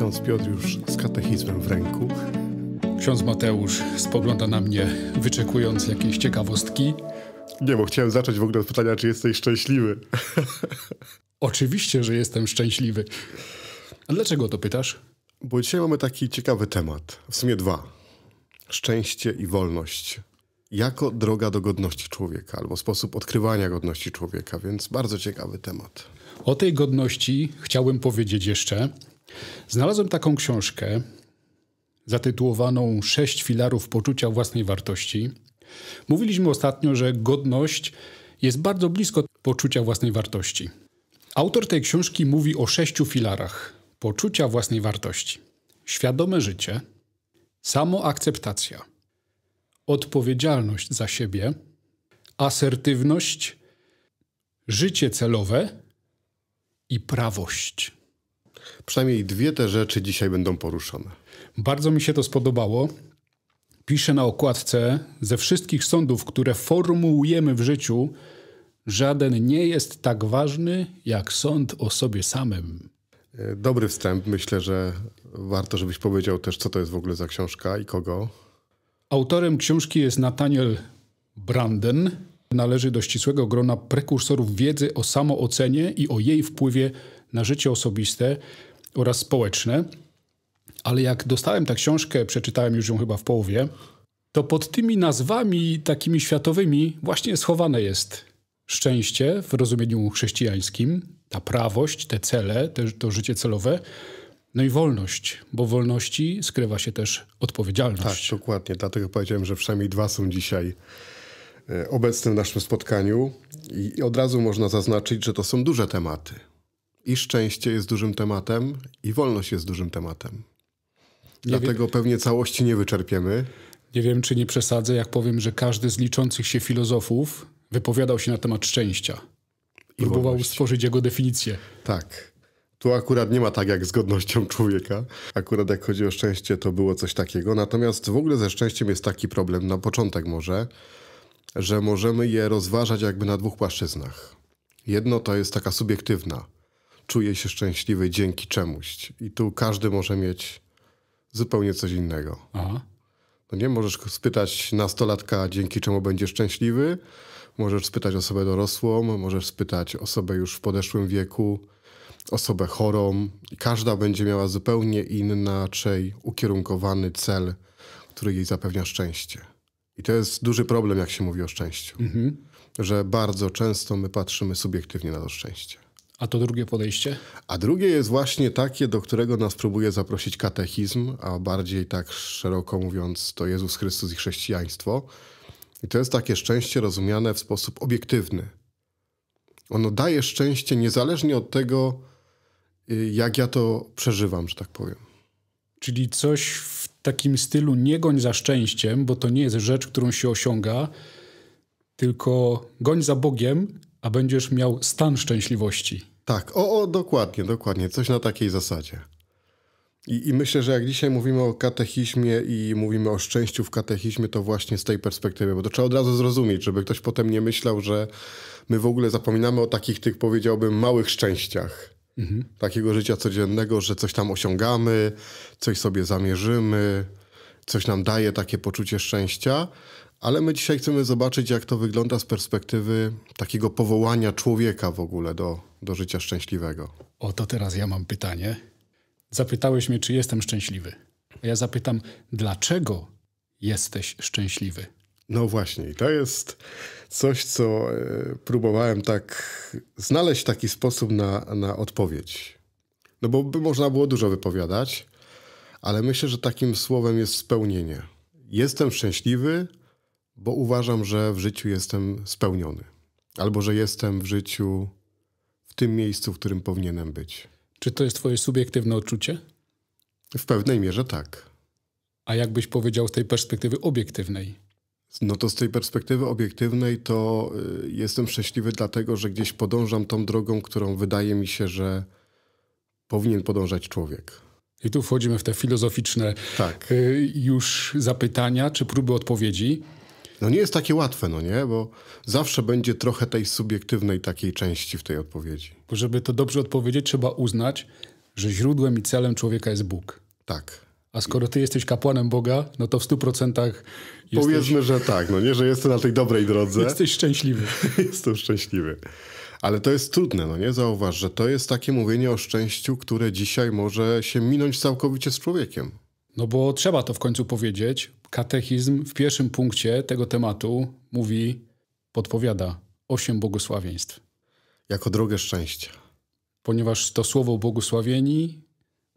Ksiądz Piotr już z katechizmem w ręku. Ksiądz Mateusz spogląda na mnie, wyczekując jakiejś ciekawostki. Nie, bo chciałem zacząć w ogóle od pytania, czy jesteś szczęśliwy. Oczywiście, że jestem szczęśliwy. A dlaczego to pytasz? Bo dzisiaj mamy taki ciekawy temat. W sumie dwa. Szczęście i wolność. Jako droga do godności człowieka, albo sposób odkrywania godności człowieka, więc bardzo ciekawy temat. O tej godności chciałbym powiedzieć jeszcze, Znalazłem taką książkę zatytułowaną Sześć filarów poczucia własnej wartości. Mówiliśmy ostatnio, że godność jest bardzo blisko poczucia własnej wartości. Autor tej książki mówi o sześciu filarach poczucia własnej wartości: świadome życie, samoakceptacja, odpowiedzialność za siebie, asertywność, życie celowe i prawość. Przynajmniej dwie te rzeczy dzisiaj będą poruszone. Bardzo mi się to spodobało. Pisze na okładce: Ze wszystkich sądów, które formułujemy w życiu, żaden nie jest tak ważny jak sąd o sobie samym. E, dobry wstęp. Myślę, że warto, żebyś powiedział też, co to jest w ogóle za książka i kogo. Autorem książki jest Nathaniel Branden. Należy do ścisłego grona prekursorów wiedzy o samoocenie i o jej wpływie na życie osobiste oraz społeczne. Ale jak dostałem tę książkę, przeczytałem już ją chyba w połowie, to pod tymi nazwami takimi światowymi właśnie schowane jest szczęście w rozumieniu chrześcijańskim, ta prawość, te cele, te, to życie celowe, no i wolność, bo w wolności skrywa się też odpowiedzialność. Tak, dokładnie. Dlatego powiedziałem, że przynajmniej dwa są dzisiaj e, obecne w naszym spotkaniu i od razu można zaznaczyć, że to są duże tematy. I szczęście jest dużym tematem, i wolność jest dużym tematem. Dlatego pewnie całości nie wyczerpiemy. Nie wiem, czy nie przesadzę, jak powiem, że każdy z liczących się filozofów wypowiadał się na temat szczęścia. I próbował wolność. stworzyć jego definicję. Tak. Tu akurat nie ma tak jak z godnością człowieka. Akurat jak chodzi o szczęście, to było coś takiego. Natomiast w ogóle ze szczęściem jest taki problem, na początek może, że możemy je rozważać jakby na dwóch płaszczyznach. Jedno to jest taka subiektywna czuje się szczęśliwy dzięki czemuś. I tu każdy może mieć zupełnie coś innego. Aha. No nie możesz spytać nastolatka, dzięki czemu będzie szczęśliwy, możesz spytać osobę dorosłą, możesz spytać osobę już w podeszłym wieku, osobę chorą. Każda będzie miała zupełnie inaczej ukierunkowany cel, który jej zapewnia szczęście. I to jest duży problem, jak się mówi o szczęściu. Mhm. Że bardzo często my patrzymy subiektywnie na to szczęście. A to drugie podejście? A drugie jest właśnie takie, do którego nas próbuje zaprosić katechizm, a bardziej tak szeroko mówiąc to Jezus Chrystus i chrześcijaństwo. I to jest takie szczęście rozumiane w sposób obiektywny. Ono daje szczęście niezależnie od tego, y, jak ja to przeżywam, że tak powiem. Czyli coś w takim stylu nie goń za szczęściem, bo to nie jest rzecz, którą się osiąga, tylko goń za Bogiem, a będziesz miał stan szczęśliwości. Tak, o, o dokładnie, dokładnie, coś na takiej zasadzie. I, I, myślę, że jak dzisiaj mówimy o katechizmie i mówimy o szczęściu w katechizmie, to właśnie z tej perspektywy, bo to trzeba od razu zrozumieć, żeby ktoś potem nie myślał, że my w ogóle zapominamy o takich tych, powiedziałbym, małych szczęściach. Mhm. Takiego życia codziennego, że coś tam osiągamy, coś sobie zamierzymy, coś nam daje takie poczucie szczęścia. Ale my dzisiaj chcemy zobaczyć, jak to wygląda z perspektywy takiego powołania człowieka w ogóle do, do życia szczęśliwego. Oto teraz ja mam pytanie. Zapytałeś mnie, czy jestem szczęśliwy. A ja zapytam, dlaczego jesteś szczęśliwy? No właśnie, to jest coś, co e, próbowałem tak znaleźć taki sposób na, na odpowiedź. No bo by można było dużo wypowiadać, ale myślę, że takim słowem jest spełnienie. Jestem szczęśliwy, bo uważam, że w życiu jestem spełniony, albo że jestem w życiu w tym miejscu, w którym powinienem być. Czy to jest Twoje subiektywne odczucie? W pewnej mierze tak. A jakbyś powiedział z tej perspektywy obiektywnej? No to z tej perspektywy obiektywnej to y, jestem szczęśliwy, dlatego że gdzieś podążam tą drogą, którą wydaje mi się, że powinien podążać człowiek. I tu wchodzimy w te filozoficzne tak. Y, już zapytania czy próby odpowiedzi no nie jest takie łatwe, no nie? Bo zawsze będzie trochę tej subiektywnej takiej części w tej odpowiedzi. Bo żeby to dobrze odpowiedzieć, trzeba uznać, że źródłem i celem człowieka jest Bóg. Tak. A skoro ty jesteś kapłanem Boga, no to w stu procentach jesteś... Powiedzmy, że tak, no nie, że jestem na tej dobrej drodze. Jesteś szczęśliwy. jestem szczęśliwy. Ale to jest trudne, no nie? Zauważ, że to jest takie mówienie o szczęściu, które dzisiaj może się minąć całkowicie z człowiekiem. No bo trzeba to w końcu powiedzieć, katechizm w pierwszym punkcie tego tematu mówi, podpowiada osiem błogosławieństw. Jako drogę szczęścia. Ponieważ to słowo błogosławieni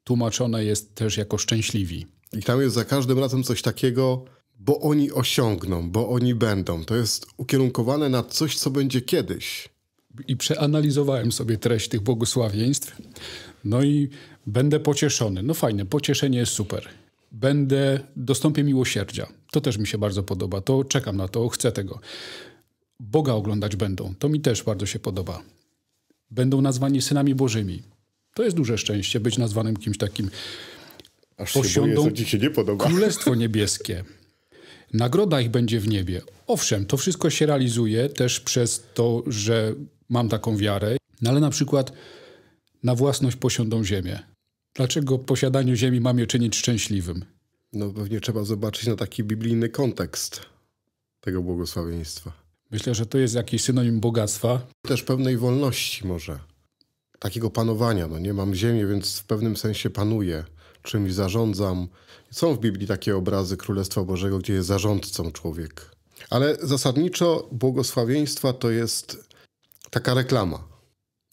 tłumaczone jest też jako szczęśliwi. I tam jest za każdym razem coś takiego, bo oni osiągną, bo oni będą. To jest ukierunkowane na coś, co będzie kiedyś. I przeanalizowałem sobie treść tych błogosławieństw. No i będę pocieszony. No fajne, pocieszenie jest super będę, dostąpię miłosierdzia. To też mi się bardzo podoba, to czekam na to, chcę tego. Boga oglądać będą, to mi też bardzo się podoba. Będą nazwani synami bożymi. To jest duże szczęście, być nazwanym kimś takim. Aż Posiądą się boję, ci się nie podoba. Królestwo niebieskie. Nagroda ich będzie w niebie. Owszem, to wszystko się realizuje też przez to, że mam taką wiarę, no ale na przykład na własność posiądą ziemię. Dlaczego posiadaniu ziemi mam je czynić szczęśliwym? No pewnie trzeba zobaczyć na taki biblijny kontekst tego błogosławieństwa. Myślę, że to jest jakiś synonim bogactwa. Też pewnej wolności może. Takiego panowania. No nie mam ziemi, więc w pewnym sensie panuję. Czymś zarządzam. Są w Biblii takie obrazy Królestwa Bożego, gdzie jest zarządcą człowiek. Ale zasadniczo błogosławieństwa to jest taka reklama.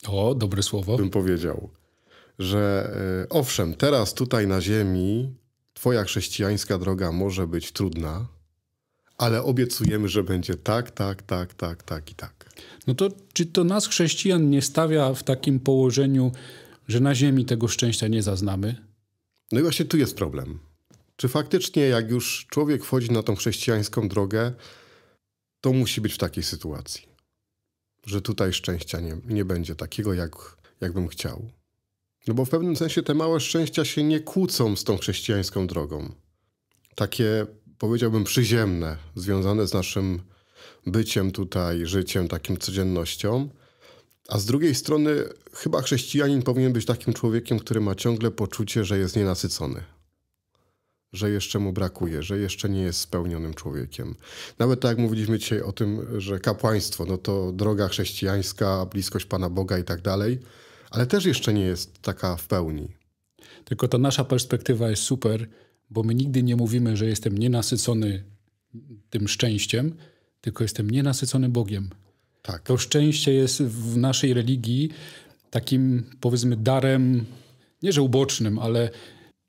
O, dobre słowo. Bym powiedział że e, owszem, teraz tutaj na ziemi twoja chrześcijańska droga może być trudna, ale obiecujemy, że będzie tak, tak, tak, tak, tak i tak. No to czy to nas, chrześcijan, nie stawia w takim położeniu, że na ziemi tego szczęścia nie zaznamy? No i właśnie tu jest problem. Czy faktycznie, jak już człowiek wchodzi na tą chrześcijańską drogę, to musi być w takiej sytuacji, że tutaj szczęścia nie, nie będzie takiego, jak, jak bym chciał. No bo w pewnym sensie te małe szczęścia się nie kłócą z tą chrześcijańską drogą. Takie, powiedziałbym, przyziemne, związane z naszym byciem tutaj, życiem, takim codziennością. A z drugiej strony, chyba chrześcijanin powinien być takim człowiekiem, który ma ciągle poczucie, że jest nienasycony, że jeszcze mu brakuje, że jeszcze nie jest spełnionym człowiekiem. Nawet tak jak mówiliśmy dzisiaj o tym, że kapłaństwo, no to droga chrześcijańska, bliskość Pana Boga i tak dalej ale też jeszcze nie jest taka w pełni. Tylko ta nasza perspektywa jest super, bo my nigdy nie mówimy, że jestem nienasycony tym szczęściem, tylko jestem nienasycony Bogiem. Tak. To szczęście jest w naszej religii takim, powiedzmy, darem, nie że ubocznym, ale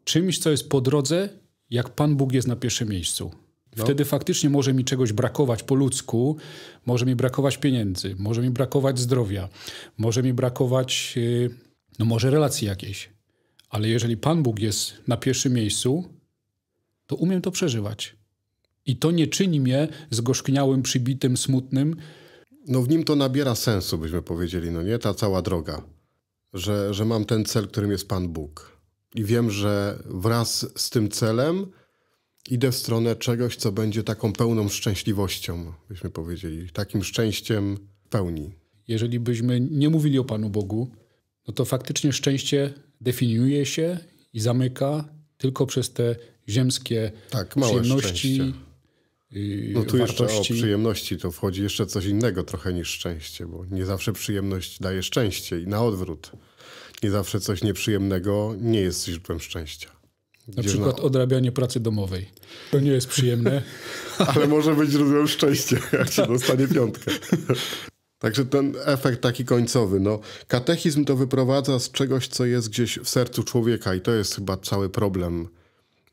czymś, co jest po drodze, jak Pan Bóg jest na pierwszym miejscu. No. Wtedy faktycznie może mi czegoś brakować po ludzku, może mi brakować pieniędzy, może mi brakować zdrowia, może mi brakować, y, no może relacji jakiejś. Ale jeżeli Pan Bóg jest na pierwszym miejscu, to umiem to przeżywać. I to nie czyni mnie zgorzkniałym, przybitym, smutnym. No w nim to nabiera sensu, byśmy powiedzieli, no nie? Ta cała droga. Że, że mam ten cel, którym jest Pan Bóg. I wiem, że wraz z tym celem idę w stronę czegoś, co będzie taką pełną szczęśliwością, byśmy powiedzieli, takim szczęściem pełni. Jeżeli byśmy nie mówili o Panu Bogu, no to faktycznie szczęście definiuje się i zamyka tylko przez te ziemskie tak, małe przyjemności. Szczęście. Y, no tu wartości. jeszcze o przyjemności to wchodzi jeszcze coś innego trochę niż szczęście, bo nie zawsze przyjemność daje szczęście i na odwrót. Nie zawsze coś nieprzyjemnego nie jest źródłem szczęścia. Na przykład no. odrabianie pracy domowej. To nie jest przyjemne. Ale może być źródłem szczęścia, jak się dostanie piątkę. Także ten efekt taki końcowy. No, katechizm to wyprowadza z czegoś, co jest gdzieś w sercu człowieka, i to jest chyba cały problem,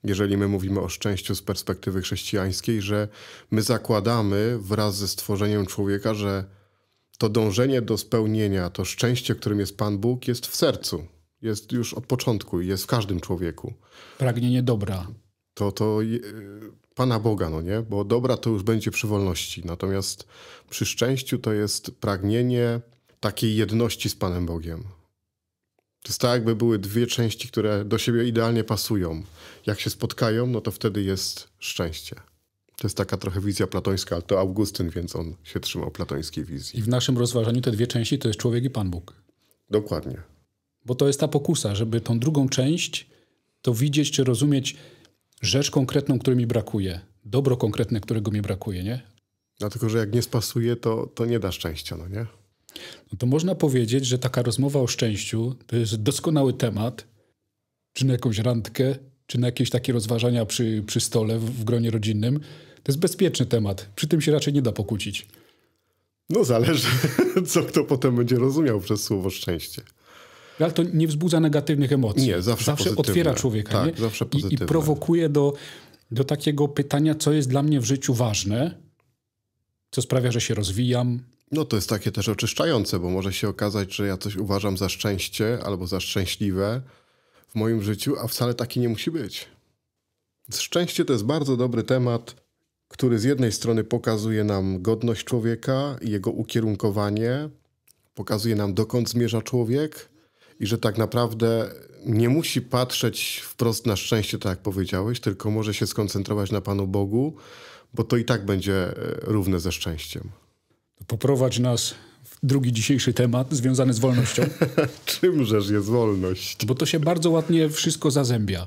jeżeli my mówimy o szczęściu z perspektywy chrześcijańskiej, że my zakładamy wraz ze stworzeniem człowieka, że to dążenie do spełnienia, to szczęście, którym jest Pan Bóg, jest w sercu jest już od początku i jest w każdym człowieku. Pragnienie dobra. To, to je, y, Pana Boga, no nie? Bo dobra to już będzie przy wolności. Natomiast przy szczęściu to jest pragnienie takiej jedności z Panem Bogiem. To jest tak, jakby były dwie części, które do siebie idealnie pasują. Jak się spotkają, no to wtedy jest szczęście. To jest taka trochę wizja platońska, ale to Augustyn, więc on się trzymał platońskiej wizji. I w naszym rozważaniu te dwie części to jest człowiek i Pan Bóg. Dokładnie. Bo to jest ta pokusa, żeby tą drugą część to widzieć czy rozumieć rzecz konkretną, której mi brakuje, dobro konkretne, którego mi brakuje, nie? Dlatego, że jak nie spasuje, to, to nie da szczęścia, no nie? No to można powiedzieć, że taka rozmowa o szczęściu to jest doskonały temat, czy na jakąś randkę, czy na jakieś takie rozważania przy, przy stole w, w gronie rodzinnym. To jest bezpieczny temat. Przy tym się raczej nie da pokłócić. No zależy, co kto potem będzie rozumiał przez słowo szczęście ale to nie wzbudza negatywnych emocji. Nie, zawsze, zawsze otwiera człowieka tak, nie? Zawsze I, i prowokuje do, do takiego pytania, co jest dla mnie w życiu ważne, co sprawia, że się rozwijam, no to jest takie też oczyszczające, bo może się okazać, że ja coś uważam za szczęście albo za szczęśliwe w moim życiu, a wcale taki nie musi być. Szczęście to jest bardzo dobry temat, który z jednej strony pokazuje nam godność człowieka i jego ukierunkowanie, pokazuje nam dokąd zmierza człowiek, i że tak naprawdę nie musi patrzeć wprost na szczęście, tak jak powiedziałeś, tylko może się skoncentrować na Panu Bogu, bo to i tak będzie e, równe ze szczęściem. Poprowadź nas drugi dzisiejszy temat związany z wolnością. Czymżeż jest wolność? Bo to się bardzo ładnie wszystko zazębia.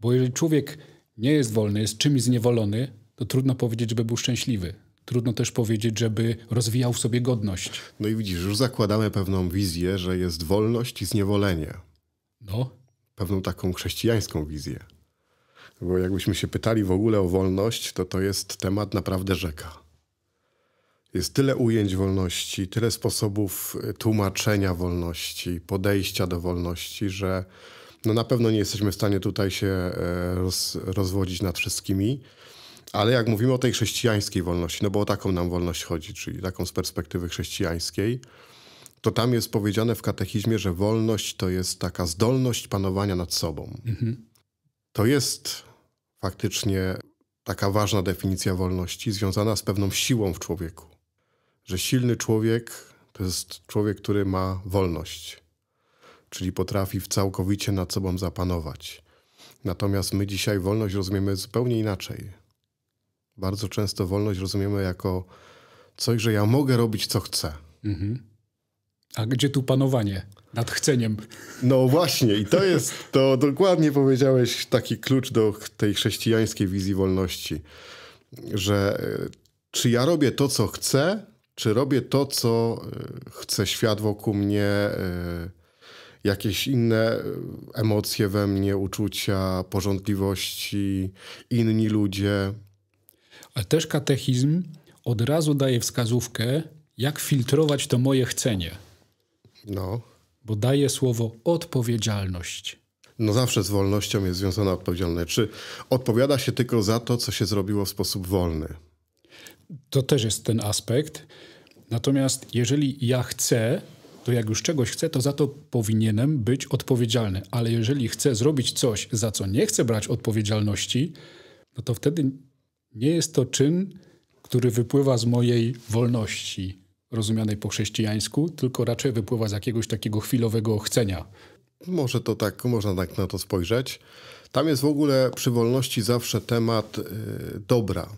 Bo jeżeli człowiek nie jest wolny, jest czymś zniewolony, to trudno powiedzieć, żeby był szczęśliwy trudno też powiedzieć, żeby rozwijał w sobie godność. No i widzisz, już zakładamy pewną wizję, że jest wolność i zniewolenie. No. Pewną taką chrześcijańską wizję. Bo jakbyśmy się pytali w ogóle o wolność, to to jest temat naprawdę rzeka. Jest tyle ujęć wolności, tyle sposobów e, tłumaczenia wolności, podejścia do wolności, że no na pewno nie jesteśmy w stanie tutaj się e, roz, rozwodzić nad wszystkimi. Ale jak mówimy o tej chrześcijańskiej wolności, no bo o taką nam wolność chodzi, czyli taką z perspektywy chrześcijańskiej, to tam jest powiedziane w katechizmie, że wolność to jest taka zdolność panowania nad sobą. Mhm. To jest faktycznie taka ważna definicja wolności związana z pewną siłą w człowieku. Że silny człowiek to jest człowiek, który ma wolność, czyli potrafi całkowicie nad sobą zapanować. Natomiast my dzisiaj wolność rozumiemy zupełnie inaczej. Bardzo często wolność rozumiemy jako coś, że ja mogę robić co chcę. Mhm. A gdzie tu panowanie nad chceniem? No właśnie, i to jest, to dokładnie powiedziałeś taki klucz do tej chrześcijańskiej wizji wolności, że e, czy ja robię to, co chcę, czy robię to, co e, chce świat wokół mnie, e, jakieś inne emocje we mnie, uczucia, porządliwości, inni ludzie. Ale też katechizm od razu daje wskazówkę, jak filtrować to moje chcenie. No. Bo daje słowo odpowiedzialność. No zawsze z wolnością jest związana odpowiedzialność. Czy odpowiada się tylko za to, co się zrobiło w sposób wolny? To też jest ten aspekt. Natomiast jeżeli ja chcę, to jak już czegoś chcę, to za to powinienem być odpowiedzialny. Ale jeżeli chcę zrobić coś, za co nie chcę brać odpowiedzialności, no to wtedy nie jest to czyn, który wypływa z mojej wolności rozumianej po chrześcijańsku, tylko raczej wypływa z jakiegoś takiego chwilowego chcenia. Może to tak, można tak na to spojrzeć. Tam jest w ogóle przy wolności zawsze temat y, dobra,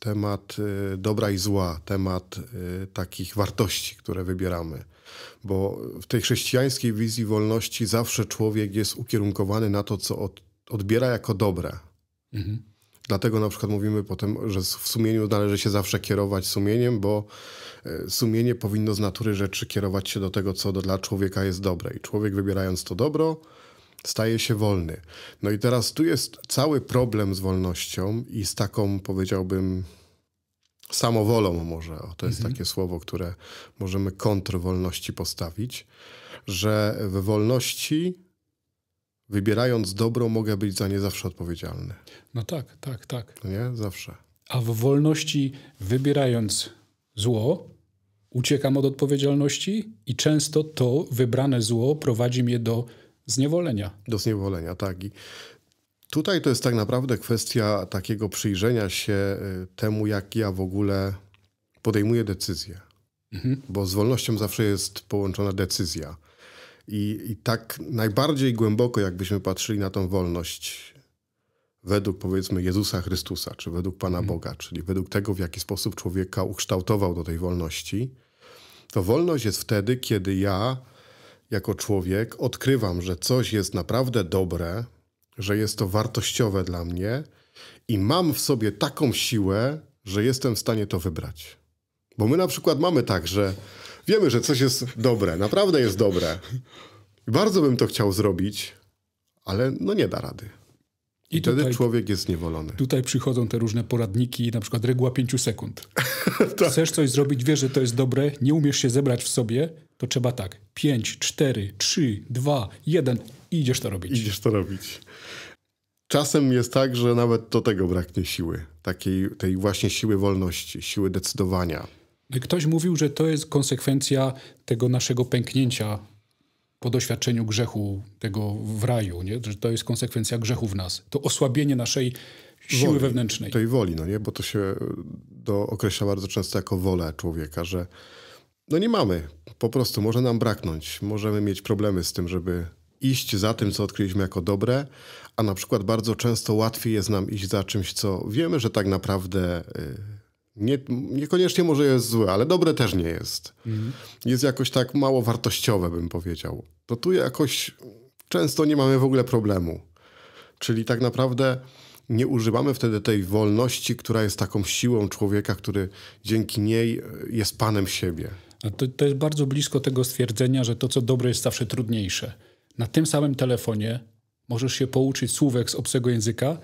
temat y, dobra i zła, temat y, takich wartości, które wybieramy. Bo w tej chrześcijańskiej wizji wolności zawsze człowiek jest ukierunkowany na to, co od, odbiera jako dobre. Mhm. Dlatego na przykład mówimy potem, że w sumieniu należy się zawsze kierować sumieniem, bo e, sumienie powinno z natury rzeczy kierować się do tego, co dla człowieka jest dobre. I człowiek wybierając to dobro, staje się wolny. No i teraz tu jest cały problem z wolnością i z taką, powiedziałbym, samowolą może. O, to jest mhm. takie słowo, które możemy kontr wolności postawić, że w wolności wybierając dobro, mogę być za nie zawsze odpowiedzialny. No tak, tak, tak. Nie? Zawsze. A w wolności, wybierając zło, uciekam od odpowiedzialności i często to wybrane zło prowadzi mnie do zniewolenia. Do zniewolenia, tak. I tutaj to jest tak naprawdę kwestia takiego przyjrzenia się y, temu, jak ja w ogóle podejmuję decyzję. Mhm. Bo z wolnością zawsze jest połączona decyzja. I, I tak najbardziej głęboko, jakbyśmy patrzyli na tą wolność według powiedzmy Jezusa Chrystusa, czy według Pana mhm. Boga, czyli według tego, w jaki sposób człowieka ukształtował do tej wolności, to wolność jest wtedy, kiedy ja jako człowiek odkrywam, że coś jest naprawdę dobre, że jest to wartościowe dla mnie i mam w sobie taką siłę, że jestem w stanie to wybrać. Bo my na przykład mamy tak, że wiemy, że coś jest dobre, naprawdę jest dobre. Bardzo bym to chciał zrobić, ale no nie da rady. I, wtedy tutaj, człowiek jest niewolony. Tutaj przychodzą te różne poradniki, na przykład reguła pięciu sekund. tak. Chcesz coś zrobić, wiesz, że to jest dobre, nie umiesz się zebrać w sobie, to trzeba tak. pięć, cztery, trzy, dwa, jeden i idziesz to robić. Idziesz to robić. Czasem jest tak, że nawet do tego braknie siły. Takiej, tej właśnie siły wolności, siły decydowania Ktoś mówił, że to jest konsekwencja tego naszego pęknięcia po doświadczeniu grzechu tego w raju, nie? że to jest konsekwencja grzechu w nas. To osłabienie naszej siły woli, wewnętrznej. Tej woli, no nie? Bo to się do, e, określa bardzo często jako wolę człowieka, że no nie mamy. Po prostu może nam braknąć. Możemy mieć problemy z tym, żeby iść za tym, co odkryliśmy jako dobre, a na przykład bardzo często łatwiej jest nam iść za czymś, co wiemy, że tak naprawdę... Yy, nie, niekoniecznie może jest złe, ale dobre też nie jest. Mhm. Jest jakoś tak mało wartościowe, bym powiedział. To tu jakoś często nie mamy w ogóle problemu. Czyli tak naprawdę nie używamy wtedy tej wolności, która jest taką siłą człowieka, który dzięki niej e, jest panem siebie. To, to, jest bardzo blisko tego stwierdzenia, że to, co dobre, jest zawsze trudniejsze. Na tym samym telefonie możesz się pouczyć słówek z obcego języka,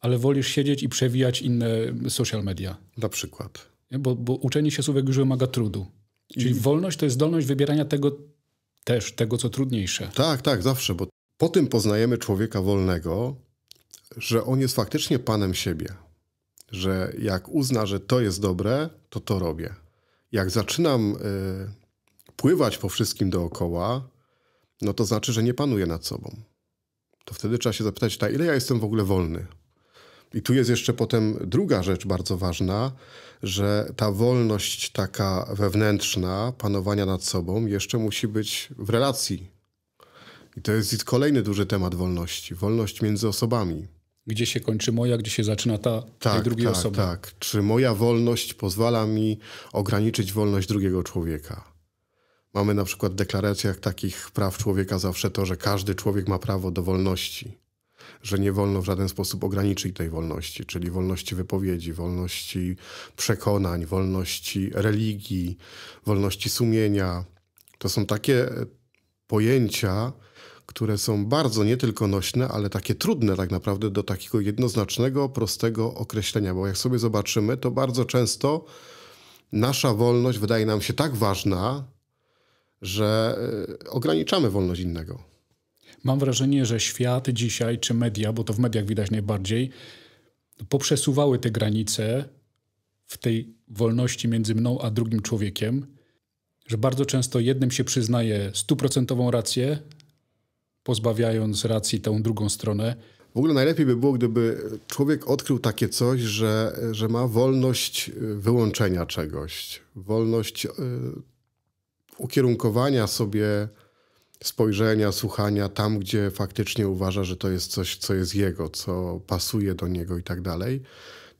ale wolisz siedzieć i przewijać inne social media. Na przykład. Bo, bo uczenie się słówek już wymaga trudu. Czyli I... wolność to jest zdolność wybierania tego też, tego co trudniejsze. Tak, tak, zawsze, bo po tym poznajemy człowieka wolnego, że on jest faktycznie panem siebie. Że jak uzna, że to jest dobre, to to robię. Jak zaczynam y, pływać po wszystkim dookoła, no to znaczy, że nie panuję nad sobą. To wtedy trzeba się zapytać, ta, ile ja jestem w ogóle wolny? I tu jest jeszcze potem druga rzecz bardzo ważna, że ta wolność taka wewnętrzna, panowania nad sobą, jeszcze musi być w relacji. I to jest kolejny duży temat wolności wolność między osobami. Gdzie się kończy moja, gdzie się zaczyna ta tak, osoba? drugiej tak, osoby. Tak, czy moja wolność pozwala mi ograniczyć wolność drugiego człowieka? Mamy na przykład w deklaracjach takich praw człowieka zawsze to, że każdy człowiek ma prawo do wolności że nie wolno w żaden sposób ograniczyć tej wolności, czyli wolności wypowiedzi, wolności przekonań, wolności religii, wolności sumienia. To są takie e, pojęcia, które są bardzo nie tylko nośne, ale takie trudne tak naprawdę do takiego jednoznacznego, prostego określenia, bo jak sobie zobaczymy, to bardzo często nasza wolność wydaje nam się tak ważna, że e, ograniczamy wolność innego. Mam wrażenie, że świat dzisiaj, czy media, bo to w mediach widać najbardziej, poprzesuwały te granice w tej wolności między mną a drugim człowiekiem, że bardzo często jednym się przyznaje stuprocentową rację, pozbawiając racji tą drugą stronę. W ogóle najlepiej by było, gdyby człowiek odkrył takie coś, że, że ma wolność y, wyłączenia czegoś, wolność y, ukierunkowania sobie spojrzenia, słuchania tam, gdzie faktycznie uważa, że to jest coś, co jest jego, co pasuje do niego i tak dalej.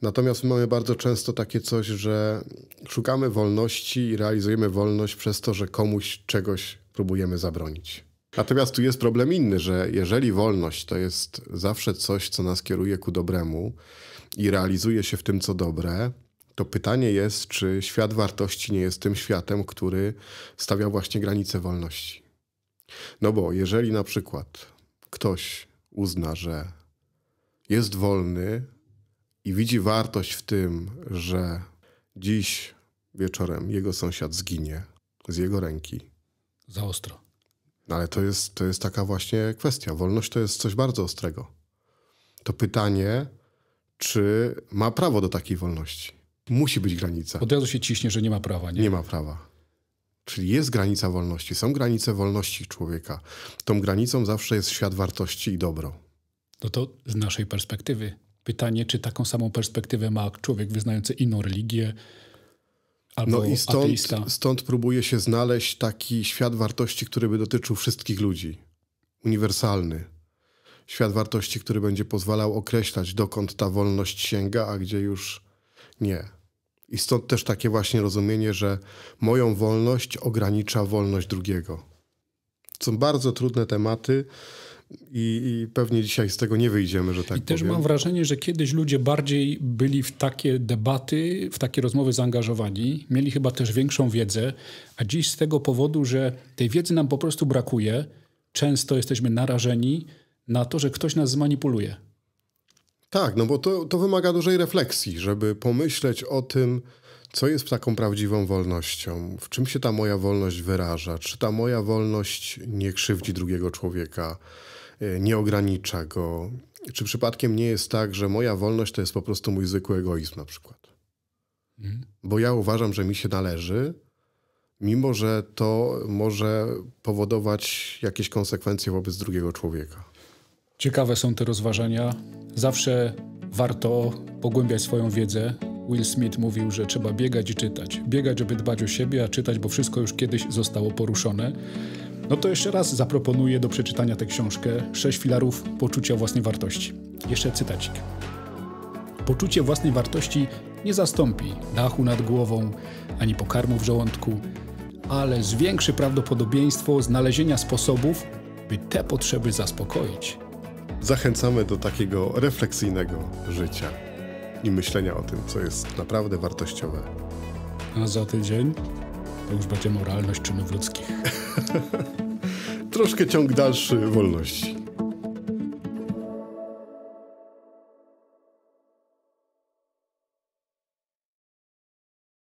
Natomiast mamy bardzo często takie coś, że szukamy wolności i realizujemy wolność przez to, że komuś czegoś próbujemy zabronić. Natomiast tu jest problem inny, że jeżeli wolność to jest zawsze coś, co nas kieruje ku dobremu i realizuje się w tym, co dobre, to pytanie jest, czy świat wartości nie jest tym światem, który stawia właśnie granice wolności. No bo jeżeli na przykład ktoś uzna, że jest wolny i widzi wartość w tym, że dziś wieczorem jego sąsiad zginie z jego ręki. Za ostro. No ale to jest, to jest taka właśnie kwestia. Wolność to jest coś bardzo ostrego. To pytanie, czy ma prawo do takiej wolności? Musi być granica. Od razu się ciśnie, że nie ma prawa, nie? Nie ma prawa. Czyli jest granica wolności, są granice wolności człowieka. Tą granicą zawsze jest świat wartości i dobro. No to z naszej perspektywy pytanie, czy taką samą perspektywę ma człowiek wyznający inną religię, Albo no i stąd, stąd próbuje się znaleźć taki świat wartości, który by dotyczył wszystkich ludzi. Uniwersalny. Świat wartości, który będzie pozwalał określać, dokąd ta wolność sięga, a gdzie już nie. I stąd też takie właśnie rozumienie, że moją wolność ogranicza wolność drugiego. Są bardzo trudne tematy. I, I, pewnie dzisiaj z tego nie wyjdziemy, że tak I powiem. też mam wrażenie, że kiedyś ludzie bardziej byli w takie debaty, w takie rozmowy zaangażowani, mieli chyba też większą wiedzę, a dziś z tego powodu, że tej wiedzy nam po prostu brakuje, często jesteśmy narażeni na to, że ktoś nas zmanipuluje. Tak, no bo to, to wymaga dużej refleksji, żeby pomyśleć o tym, co jest taką prawdziwą wolnością, w czym się ta moja wolność wyraża, czy ta moja wolność nie krzywdzi drugiego człowieka, e, nie ogranicza go, czy przypadkiem nie jest tak, że moja wolność to jest po prostu mój zwykły egoizm na przykład. Mhm. Bo ja uważam, że mi się należy, mimo że to może powodować jakieś konsekwencje wobec drugiego człowieka. Ciekawe są te rozważania. Zawsze warto pogłębiać swoją wiedzę. Will Smith mówił, że trzeba biegać i czytać. Biegać, żeby dbać o siebie, a czytać, bo wszystko już kiedyś zostało poruszone. No to jeszcze raz zaproponuję do przeczytania tę książkę Sześć filarów poczucia własnej wartości. Jeszcze cytacik. Poczucie własnej wartości nie zastąpi dachu nad głową ani pokarmu w żołądku, ale zwiększy prawdopodobieństwo znalezienia sposobów, by te potrzeby zaspokoić zachęcamy do takiego refleksyjnego życia i myślenia o tym, co jest naprawdę wartościowe. A za tydzień to już będzie moralność czynów ludzkich. Troszkę ciąg dalszy wolności.